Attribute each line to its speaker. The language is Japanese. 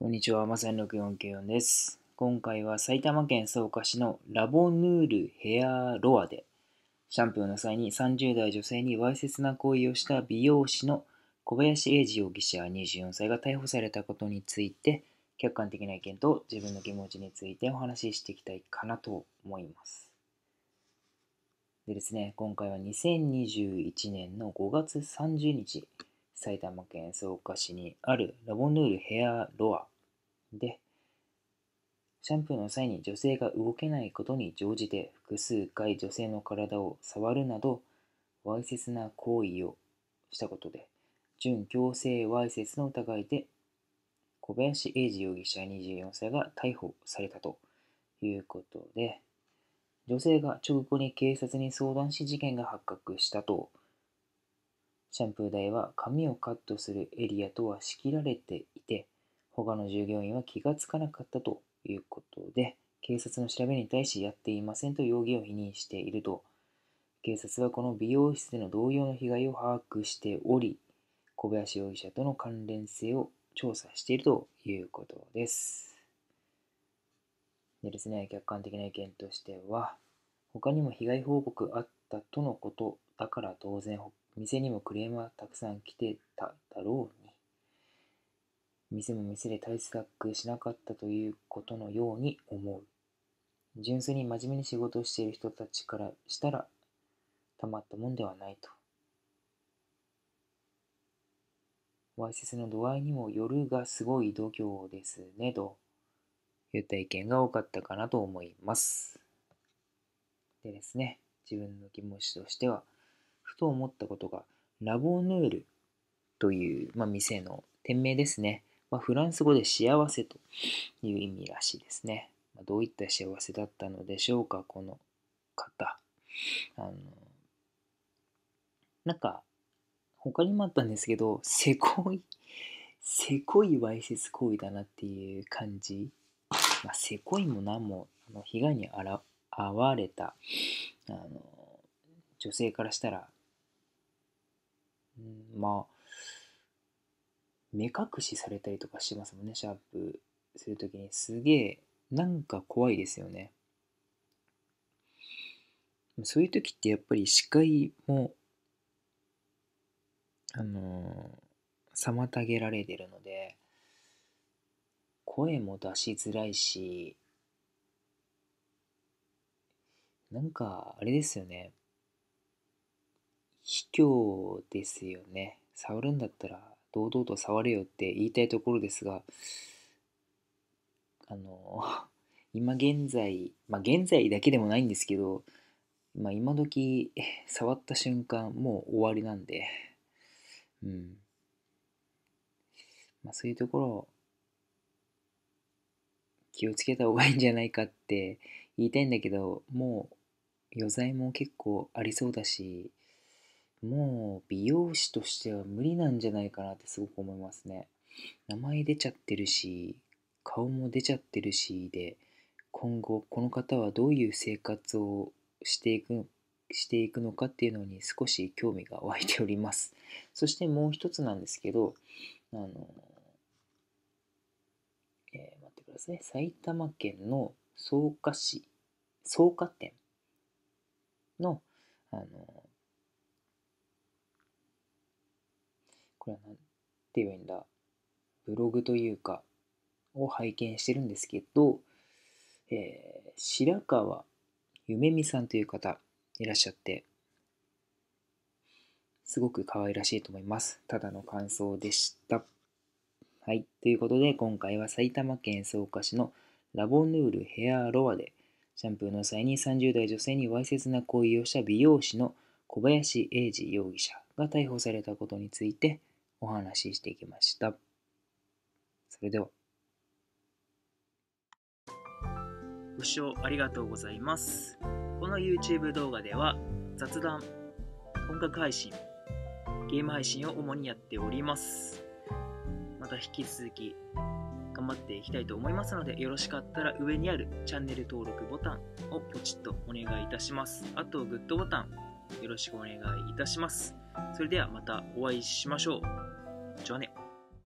Speaker 1: こんにちは、まさに6494です。今回は埼玉県草加市のラボヌールヘアロアで、シャンプーの際に30代女性にわいせつな行為をした美容師の小林英二容疑者24歳が逮捕されたことについて、客観的な意見と自分の気持ちについてお話ししていきたいかなと思います。でですね、今回は2021年の5月30日、埼玉県草加市にあるラボヌールヘアロアで、シャンプーの際に女性が動けないことに乗じて複数回女性の体を触るなど、わいせつな行為をしたことで、準強制わいせつの疑いで、小林英二容疑者24歳が逮捕されたということで、女性が直後に警察に相談し事件が発覚したとシャンプー台は髪をカットするエリアとは仕切られていて、他の従業員は気がつかなかったということで、警察の調べに対しやっていませんと容疑を否認していると、警察はこの美容室での同様の被害を把握しており、小林容疑者との関連性を調査しているということです。でですね、客観的な意見としては、他にも被害報告あったとのこと当然、店にもクレームはたくさん来てただろうに、店も店で対策しなかったということのように思う。純粋に真面目に仕事をしている人たちからしたら、たまったもんではないと。わいせつの度合いにもよるがすごい度胸ですね、と言った意見が多かったかなと思います。でですね、自分の気持ちとしては、ふと思ったことが、ラボヌールという、まあ、店の店名ですね。まあ、フランス語で幸せという意味らしいですね。まあ、どういった幸せだったのでしょうか、この方。あのなんか、他にもあったんですけど、せこい、せこいわいせつ行為だなっていう感じ。まあ、せこいも何も、あの被害にあら遭われたあの女性からしたらうん、まあ目隠しされたりとかしますもんねシャープするときにすげえなんか怖いですよねそういう時ってやっぱり視界もあのー、妨げられてるので声も出しづらいしなんかあれですよね卑怯ですよね。触るんだったら堂々と触れよって言いたいところですが、あの、今現在、まあ現在だけでもないんですけど、まあ今時 触った瞬間もう終わりなんで、うん。まあそういうところ気をつけた方がいいんじゃないかって言いたいんだけど、もう余罪も結構ありそうだし、もう美容師としては無理なんじゃないかなってすごく思いますね。名前出ちゃってるし、顔も出ちゃってるしで、今後この方はどういう生活をしていくしていくのかっていうのに少し興味が湧いております。そしてもう一つなんですけど、あの、えー、待ってください。埼玉県の草加市、草加店の、あの、これは何て言えばいいんだ、ブログというか、を拝見してるんですけど、えー、白川夢美さんという方いらっしゃって、すごく可愛らしいと思います。ただの感想でした。はい。ということで、今回は埼玉県草加市のラボヌールヘアロアで、シャンプーの際に30代女性にわいせつな行為をした美容師の小林英二容疑者が逮捕されたことについてお話ししてきました。それでは。ご視聴ありがとうございます。この YouTube 動画では雑談、音楽配信、ゲーム配信を主にやっております。また引き続き頑張っていきたいと思いますのでよろしかったら上にあるチャンネル登録ボタンをポチッとお願いいたしますあとグッドボタンよろしくお願いいたしますそれではまたお会いしましょう。じゃあね。